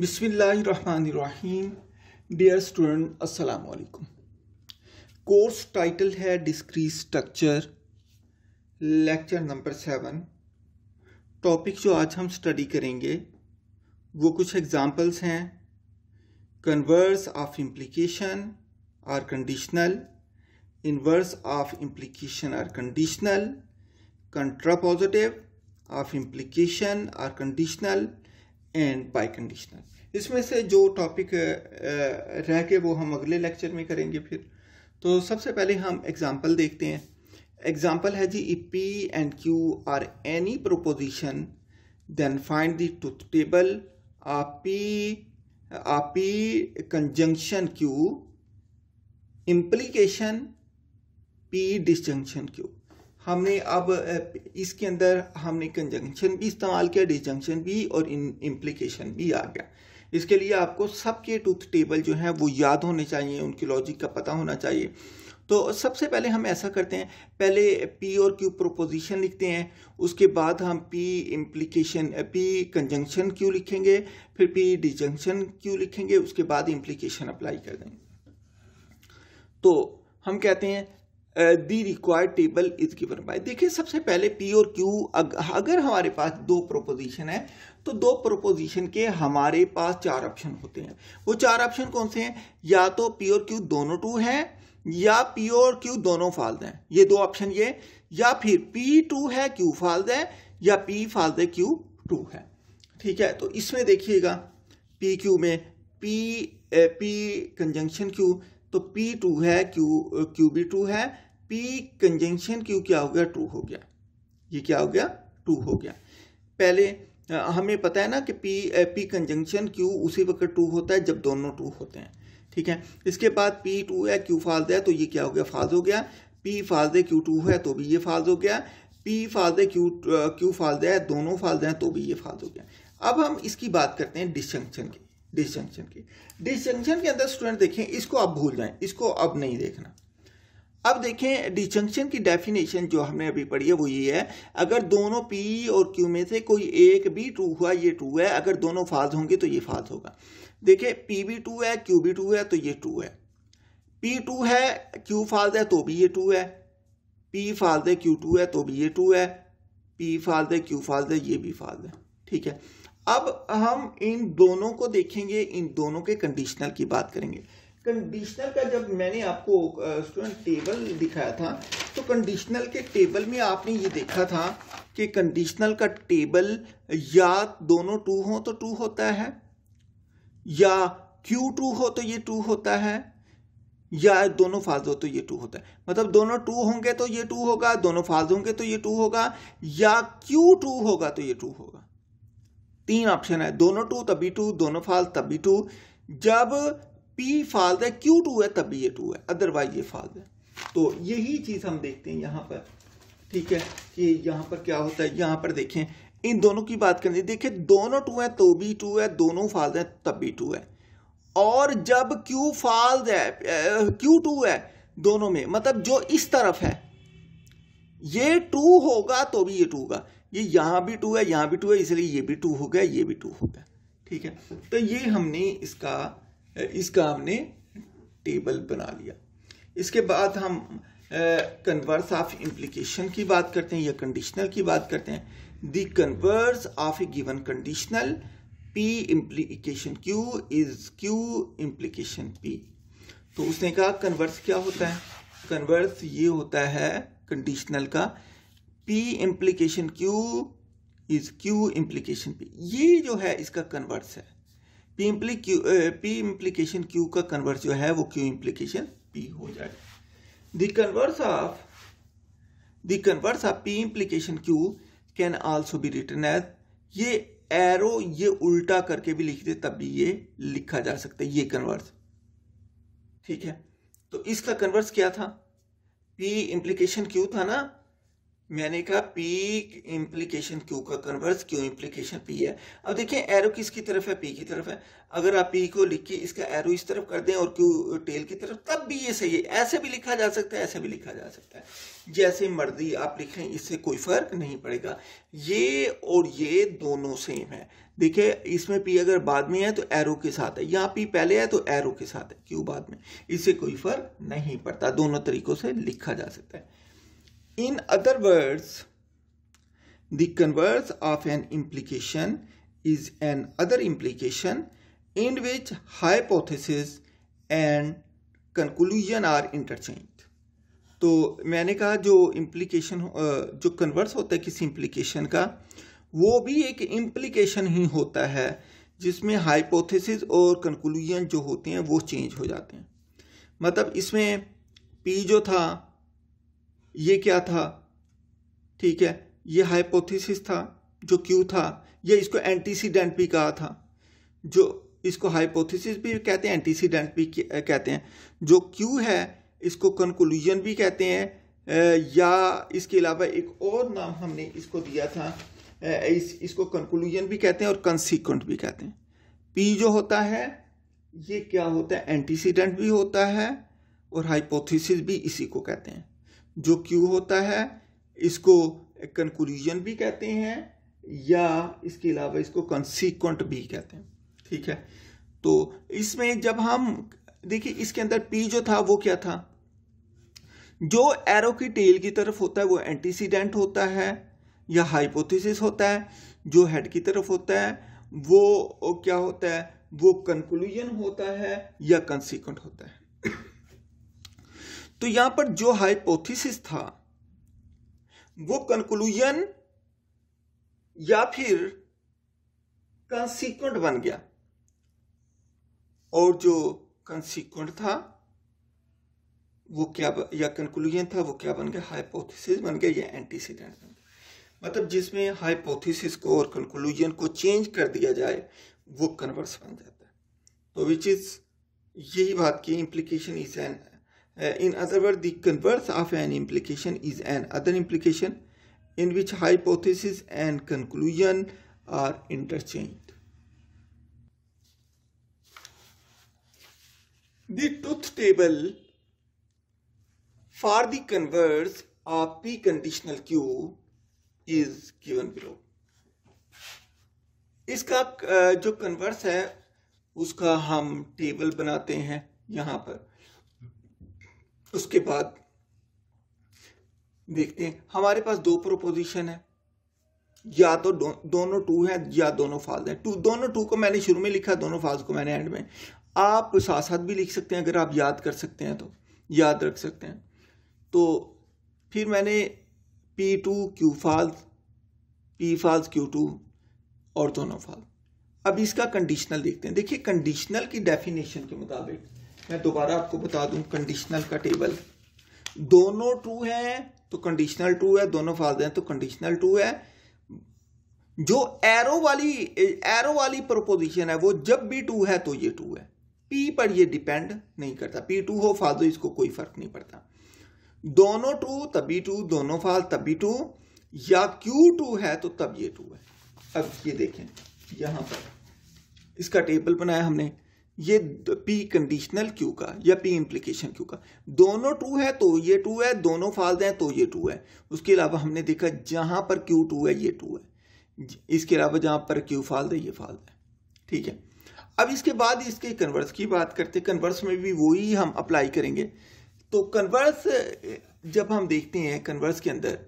बिस्मिल्लाहिर्रहमानिर्रहीम dear student अस्सलाम वालेकुम कोर्स टाइटल है discrete structure lecture number seven topic जो आज हम स्टडी करेंगे वो कुछ एग्जांपल्स हैं converse of implication or conditional inverse of implication or conditional contrapositive of implication or conditional and biconditional इसमें से जो टॉपिक रह गए वो हम अगले लेक्चर में करेंगे फिर तो सबसे पहले हम एग्जाम्पल देखते हैं एग्जाम्पल है G P and Q are any proposition then find the टूथ table of P of P conjunction Q implication P disjunction Q हमने अब इसके अंदर हमने कंजंक्शन भी इस्तेमाल किया डिजंक्शन भी और इम्प्लीकेशन भी आ गया इसके लिए आपको सबके टूथ टेबल जो हैं वो याद होने चाहिए उनकी लॉजिक का पता होना चाहिए तो सबसे पहले हम ऐसा करते हैं पहले पी और क्यू प्रोपोजिशन लिखते हैं उसके बाद हम पी इम्प्लीकेशन पी कंजंक्शन क्यों लिखेंगे फिर पी डिजंक्शन क्यों लिखेंगे उसके बाद इम्प्लीकेशन अप्लाई कर देंगे तो हम कहते हैं the required table is given by देखिए सबसे पहले पी और क्यू अगर हमारे पास दो प्रोपोजिशन है तो दो प्रोपोजिशन के हमारे पास चार ऑप्शन होते हैं वो चार ऑप्शन कौन से हैं या तो पी और क्यू दोनों टू हैं या पी और क्यू दोनों फाल्स हैं ये दो ऑप्शन ये या फिर पी टू है क्यू फाल्स है या पी फाल्स है क्यू टू है ठीक है तो इसमें देखिएगा पी क्यू में पी ए, पी कंजंक्शन क्यू तो पी टू है क्यू क्यू बी टू है पी कंजंक्शन क्यू क्या हो गया टू हो गया ये क्या हो गया टू हो गया पहले हमें पता है ना कि पी पी कंजंक्शन क्यू उसी वक्त टू होता है जब दोनों टू होते हैं ठीक है इसके बाद पी टू है क्यू फाल है तो ये क्या हो गया फाल्स हो गया पी फाल्स है क्यू टू है तो भी ये फाल्स हो गया पी फाल है क्यू क्यू फाल है दोनों फाल हैं तो भी ये फाल्स हो गया अब हम इसकी बात करते हैं डिसजंक्शन की डिसजंक्शन की डिसजंक्शन के अंदर स्टूडेंट देखें इसको आप भूल जाएं इसको अब नहीं देखना अब देखें डिसजंक्शन की डेफिनेशन जो हमने अभी पढ़ी है वो ये है अगर दोनों पी और क्यू में से कोई एक भी ट्रू हुआ ये ट्रू है अगर दोनों फाल्स होंगे तो ये फाल्स होगा देखिए पी भी टू है क्यू भी टू है तो ये टू है पी टू है क्यू फाल्स है तो भी ये टू है पी फाल्स है क्यू टू है तो भी ये टू है पी फाल्स है क्यू फाल्स है ये भी फाल्स है ठीक है अब हम इन दोनों को देखेंगे इन दोनों के कंडीशनल की बात करेंगे कंडीशनल का जब मैंने आपको स्टूडेंट टेबल दिखाया था तो कंडीशनल के टेबल में आपने ये देखा था कि कंडीशनल का टेबल या दोनों टू हो तो टू होता है या क्यू टू हो तो ये टू होता है या दोनों फाज हो तो ये टू होता है मतलब दोनों टू होंगे तो ये टू होगा दोनों फाज होंगे तो ये टू होगा या क्यू टू होगा तो ये टू होगा तीन ऑप्शन है दोनों टू तभी टू दोनों फाल तभी टू जब पी फाल है क्यू टू है तभी ये टू है अदरवाइज ये फाल है तो यही चीज़ हम देखते हैं यहाँ पर ठीक है कि यहाँ पर क्या होता है यहाँ पर देखें इन दोनों की बात करनी देखिए दोनों टू है तो भी टू है दोनों फाल है तब भी टू है और जब क्यू फाल है क्यू टू है दोनों में मतलब जो इस तरफ है ये टू होगा तो भी ये टू होगा ये यहाँ भी टू है यहाँ भी टू है इसलिए ये भी टू हो गया ये भी टू हो गया ठीक है तो ये हमने इसका इसका हमने टेबल बना लिया इसके बाद हम कन्वर्स ऑफ इम्प्लीकेशन की बात करते हैं या कंडीशनल की बात करते हैं the converse of a given conditional P implication Q is Q implication P तो उसने कहा कन्वर्स क्या होता है कन्वर्स ये होता है कंडीशनल का P implication Q is Q implication P ये जो है इसका कन्वर्स है P imply Q P implication Q का कन्वर्स जो है वो क्यू इम्प्लीकेशन पी हो जाएगा the converse of the converse of P implication Q can also be written as ये एरो ये उल्टा करके भी लिख दे तब भी ये लिखा जा सकता है ये कन्वर्स ठीक है तो इसका कन्वर्स क्या था पी इम्प्लीकेशन क्यू था ना मैंने कहा पी इम्प्लीकेशन क्यू का कन्वर्स क्यू इम्प्लीकेशन पी है अब देखिए एरो किसकी तरफ है पी की तरफ है अगर आप पी को लिख के इसका एरो इस तरफ कर दें और क्यू टेल की तरफ तब भी ये सही है ऐसे भी लिखा जा सकता है ऐसे भी लिखा जा सकता है जैसे मर्जी आप लिखें इससे कोई फर्क नहीं पड़ेगा ये और ये दोनों सेम है देखिए इसमें पी अगर बाद में है तो एरो के साथ है यहाँ पी पहले है तो एरो के साथ है क्यू बाद में इससे कोई फर्क नहीं पड़ता दोनों तरीकों से लिखा जा सकता है In other words, the converse of an implication is an other implication in which hypothesis and conclusion are interchanged तो मैंने कहा जो इम्प्लीकेशन जो कन्वर्स होता है किसी इम्प्लीकेशन का वो भी एक इम्प्लीकेशन ही होता है जिसमें हाइपोथेसिस और कंक्लूजन जो होते हैं वो चेंज हो जाते हैं मतलब इसमें पी जो था ये क्या था ठीक है ये हाइपोथेसिस था जो क्यू था ये इसको एंटीसीडेंट भी कहा था जो इसको हाइपोथेसिस भी कहते हैं एंटीसीडेंट भी कहते हैं जो क्यू है इसको कंक्लूजन भी कहते हैं या इसके अलावा एक और नाम हमने इसको दिया था इस इसको कंक्लूजन भी कहते हैं और कंसिक्वेंट भी कहते हैं पी जो होता है ये क्या होता है एंटीसीडेंट भी होता है और हाइपोथेसिस भी इसी को कहते हैं जो क्यू होता है इसको कंक्लूजन भी कहते हैं या इसके अलावा इसको कंसिक्वेंट भी कहते हैं ठीक है तो इसमें जब हम देखिए इसके अंदर पी जो था वो क्या था जो एरो की टेल की तरफ होता है वो एंटीसीडेंट होता है या हाइपोथेसिस होता है जो हेड की तरफ होता है वो क्या होता है वो कंक्लूजन होता है या कंसिक्वेंट होता है तो यहां पर जो हाइपोथेसिस था वो कंक्लूजन या फिर कंसिक्वेंट बन गया और जो कंसिक्वेंट था वो क्या या कंक्लूजन था वो क्या बन गया हाइपोथेसिस बन गया या एंटीसीडेंट बन गया मतलब जिसमें हाइपोथेसिस को और कंक्लूजन को चेंज कर दिया जाए वो कन्वर्स बन जाता है तो विच इज यही बात की implication is an in other words, the converse of an implication is an other implication in which hypothesis and conclusion are interchanged. The truth table for the converse of P conditional Q is given below. इसका जो converse है उसका हम table बनाते हैं यहाँ पर उसके बाद देखते हैं हमारे पास दो प्रोपोजिशन है या तो दो, दोनों टू हैं या दोनों फाल्स हैं टू दोनों टू को मैंने शुरू में लिखा दोनों फाल्स को मैंने एंड में आप साथ साथ भी लिख सकते हैं अगर आप याद कर सकते हैं तो याद रख सकते हैं तो फिर मैंने P true Q false P false Q true और दोनों फाल्स अब इसका कंडीशनल देखते हैं देखिए कंडीशनल की डेफिनेशन के मुताबिक मैं दोबारा आपको बता दूं कंडीशनल का टेबल दोनों ट्रू हैं तो कंडीशनल ट्रू है दोनों फाल्स हैं तो कंडीशनल ट्रू है जो एरो वाली एरो वाली प्रोपोजिशन है वो जब भी टू है तो ये टू है पी पर ये डिपेंड नहीं करता पी टू हो फाल इसको कोई फर्क नहीं पड़ता दोनों टू तभी टू दोनों फाल तभी टू या क्यू टू है तो तब ये टू है अब ये देखें यहां पर इसका टेबल बनाया हमने ये पी कंडीशनल क्यू का या पी इम्प्लीकेशन क्यू का दोनों ट्रू है तो ये ट्रू है दोनों फाल्स हैं तो ये ट्रू है उसके अलावा हमने देखा जहाँ पर क्यू ट्रू है ये ट्रू है इसके अलावा जहाँ पर क्यू फाल्स है ये फाल्स है ठीक है अब इसके बाद इसके कन्वर्स की बात करते कन्वर्स में भी वही हम अप्लाई करेंगे तो कन्वर्स जब हम देखते हैं कन्वर्स के अंदर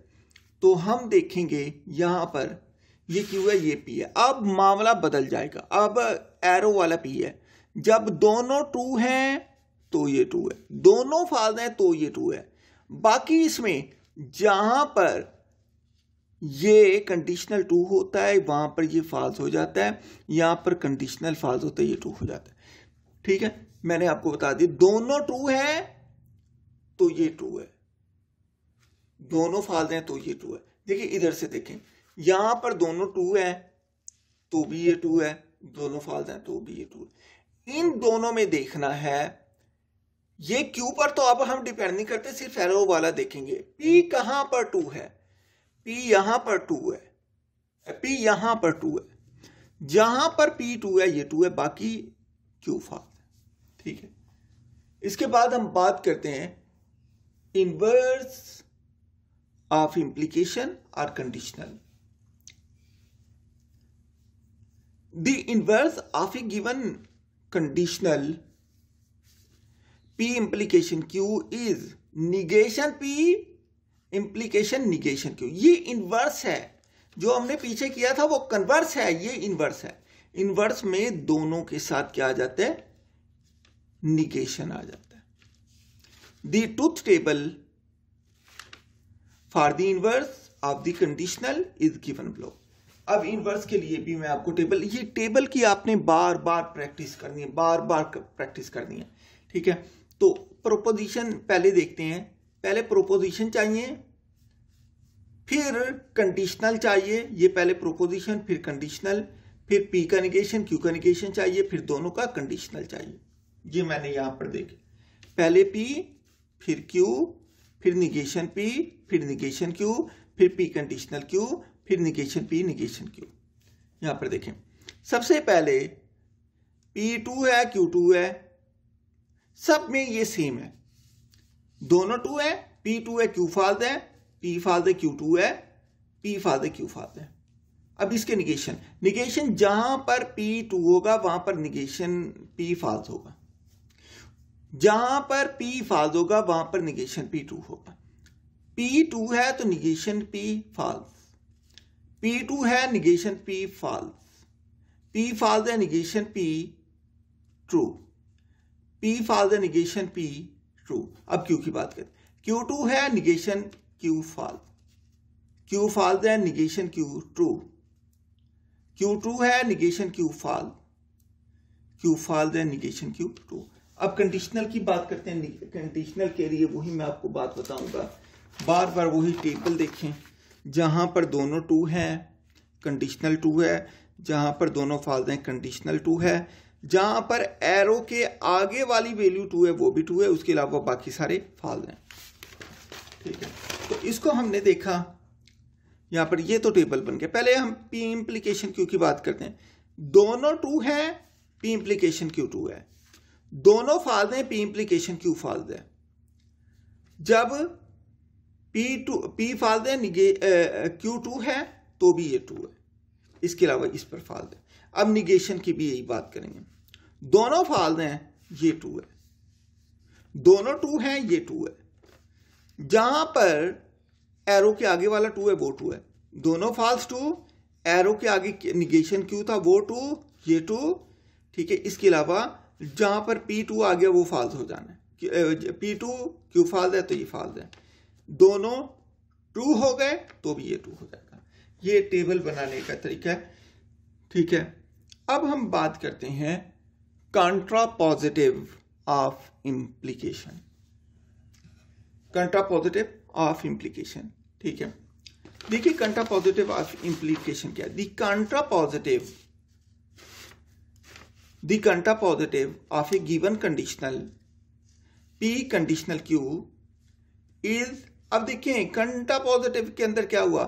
तो हम देखेंगे यहाँ पर ये क्यू है ये पी है अब मामला बदल जाएगा अब एरो वाला पी है जब दोनों ट्रू हैं तो ये ट्रू है दोनों फाल्स हैं तो ये ट्रू है बाकी इसमें जहां पर ये कंडीशनल ट्रू होता है वहां पर ये फाल्स हो जाता है यहां पर कंडीशनल फाल्स होता है ये ट्रू हो जाता है ठीक है मैंने आपको बता दिया दोनों ट्रू है तो ये ट्रू है दोनों फाल्स हैं तो ये ट्रू तो है देखिए इधर से देखें यहां पर दोनों ट्रू है तो भी ये ट्रू है दोनों फाल्स हैं तो भी ये ट्रू है इन दोनों में देखना है ये क्यू पर तो अब हम डिपेंड नहीं करते सिर्फ एरो वाला देखेंगे पी कहां पर टू है पी यहां पर टू है पी यहां पर टू है जहां पर पी टू है ये टू है बाकी क्यू फात ठीक है इसके बाद हम बात करते हैं inverse of implication or conditional The inverse of a given conditional P implication Q is negation P implication negation Q ये इनवर्स है जो हमने पीछे किया था वो कन्वर्स है ये इनवर्स है इनवर्स में दोनों के साथ क्या आ जाता है निगेशन आ जाता है the truth table for the inverse of the conditional is given below अब इनवर्स के लिए भी मैं आपको टेबल ये टेबल की आपने बार बार प्रैक्टिस करनी है बार बार प्रैक्टिस करनी है ठीक है तो प्रोपोजिशन पहले देखते हैं पहले प्रोपोजिशन चाहिए फिर कंडीशनल चाहिए ये पहले प्रोपोजिशन फिर कंडीशनल फिर पी का निगेशन क्यू का निगेशन चाहिए फिर दोनों का कंडीशनल चाहिए ये मैंने यहाँ पर देखे पहले पी फिर क्यू फिर निगेशन पी फिर निगेशन क्यू फिर पी कंडीशनल क्यू फिर निगेशन पी निगेशन क्यू यहां पर देखें सबसे पहले पी टू है क्यू टू है सब में ये सेम है दोनों टू है पी टू है क्यू फाल्द है पी फाल है क्यू टू है पी फाल है क्यू फाल है अब इसके निगेशन निगेशन जहां पर पी टू होगा वहां पर निगेशन पी फाल्स होगा जहां पर पी फाल्स होगा वहां पर निगेशन पी टू होगा पी टू है तो negation P false P true है negation P false P false है negation P true P false है निगेशन पी ट्रू अब क्यू की बात करें क्यू टू है negation Q false Q false है negation Q true Q true है negation Q false Q false है निगेशन क्यू ट्रू अब कंडीशनल की बात करते हैं कंडीशनल के लिए वही मैं आपको बात बताऊंगा बार बार वही टेबल देखें जहाँ पर दोनों टू हैं कंडीशनल टू है जहाँ पर दोनों फाल्स हैं कंडीशनल टू है जहाँ पर एरो के आगे वाली वैल्यू टू है वो भी टू है उसके अलावा बाकी सारे फाल्स हैं ठीक है तो इसको हमने देखा यहाँ पर ये तो टेबल बन गया पहले हम पी इम्प्लीकेशन क्यू की बात करते हैं दोनों टू है पी इम्प्लीकेशन क्यू टू है दोनों फाल्स हैं पी इम्प्लीकेशन क्यू फाल्स है जब पी टू पी फाल दें निगे क्यू टू है तो भी ये टू है इसके अलावा इस पर फाल दें अब निगेशन की भी यही बात करेंगे दोनों फाल दें ये टू है दोनों टू हैं ये टू है जहां पर एरो के आगे वाला टू है वो टू है दोनों फाल्स टू एरो के आगे निगेशन क्यू था वो टू ये टू ठीक है इसके अलावा जहां पर पी टू आ गया वो फाल्स हो जाना है पी टू क्यू फाल है तो ये फाल दें दोनों ट्रू हो गए तो भी ये ट्रू हो जाएगा ये टेबल बनाने का तरीका है ठीक है अब हम बात करते हैं contrapositive of implication contrapositive of implication ठीक है देखिए कंट्रा पॉजिटिव ऑफ इम्प्लीकेशन क्या है contrapositive the contrapositive of a given conditional P conditional Q is अब देखिए कंटा पॉजिटिव के अंदर क्या हुआ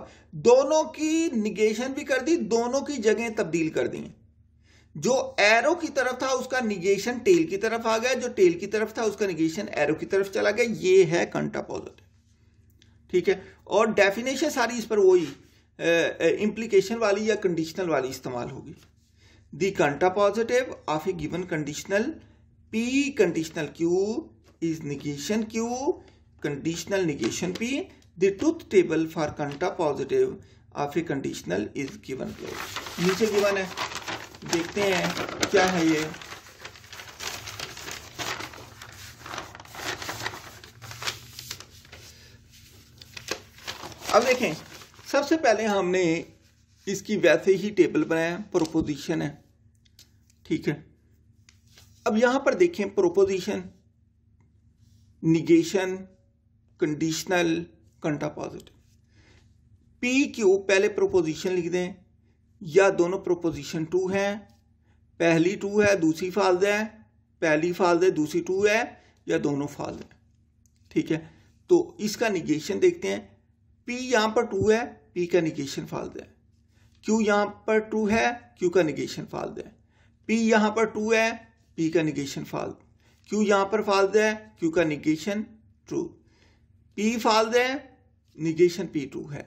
दोनों की निगेशन भी कर दी दोनों की जगह तब्दील कर दी जो एरो की तरफ था उसका निगेशन टेल की तरफ आ गया जो टेल की तरफ था उसका निगेशन एरो की तरफ चला गया ये है कंटा पॉजिटिव ठीक है और डेफिनेशन सारी इस पर वही इंप्लीकेशन वाली या कंडीशनल वाली इस्तेमाल होगी the contrapositive of a given conditional P conditional Q is negation Q conditional negation p the truth table for contrapositive of a conditional is given close नीचे given है देखते हैं क्या है ये अब देखें सबसे पहले हमने इसकी वैसे ही टेबल बनाया प्रोपोजिशन है ठीक है अब यहां पर देखें proposition negation conditional positive P Q पहले प्रोपोजिशन लिख दें या दोनों प्रोपोजिशन टू हैं पहली टू है दूसरी फाल है पहली फाल है दूसरी टू है या दोनों फाल है ठीक है तो इसका निगेशन देखते हैं पी यहाँ पर टू है पी का निगेशन फाल है क्यू यहाँ पर टू है क्यू का निगेशन फाल है पी यहाँ पर टू है पी का निगेशन फाल क्यू यहाँ पर फाल है क्यू का निगेशन ट्रू पी फाल्स है निगेशन पी टू है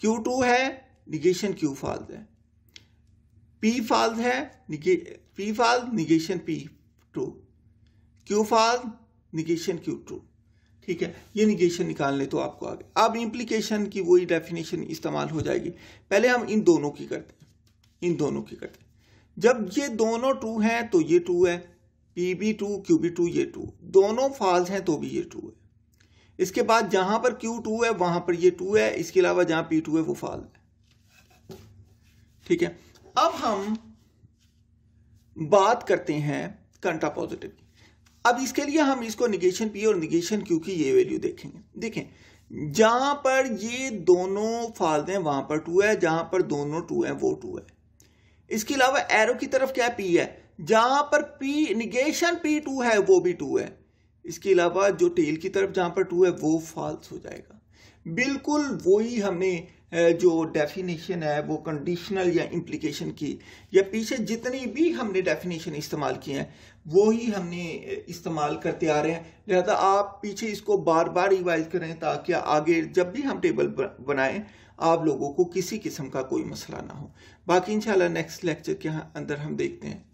क्यू टू है निगेशन क्यू फाल्स है पी फाल्स है negation P false negation P true Q false negation Q true ठीक है ये निगेशन निकाल ले तो आपको आगे अब इम्प्लीकेशन की वही डेफिनेशन इस्तेमाल हो जाएगी पहले हम इन दोनों की करते हैं इन दोनों की करते हैं जब ये दोनों टू हैं तो ये टू है पी बी टू क्यू बी टू ये टू दोनों फाल्स हैं तो भी ये टू है इसके बाद जहां पर क्यू टू है वहां पर ये टू है इसके अलावा जहां पी टू है वो फाल है ठीक है अब हम बात करते हैं कंटा पॉजिटिव की अब इसके लिए हम इसको निगेशन पी और निगेशन क्यू की ये वैल्यू देखेंगे देखें जहां पर ये दोनों फाल हैं वहां पर टू है जहां पर दोनों टू है वो टू है इसके अलावा एरो की तरफ क्या पी है जहां पर पी निगेशन पी टू है वो भी टू है इसके अलावा जो टेल की तरफ जहाँ पर टू है वो फॉल्स हो जाएगा बिल्कुल वही हमने जो डेफिनेशन है वो कंडीशनल या इम्प्लीकेशन की या पीछे जितनी भी हमने डेफिनेशन इस्तेमाल किए हैं वो ही हमने इस्तेमाल करते आ रहे हैं लिहाजा आप पीछे इसको बार बार रिवाइज करें ताकि आगे जब भी हम टेबल बनाएं आप लोगों को किसी किस्म का कोई मसला ना हो बाकी इंशाल्लाह नेक्स्ट लेक्चर के अं-, अंदर हम देखते हैं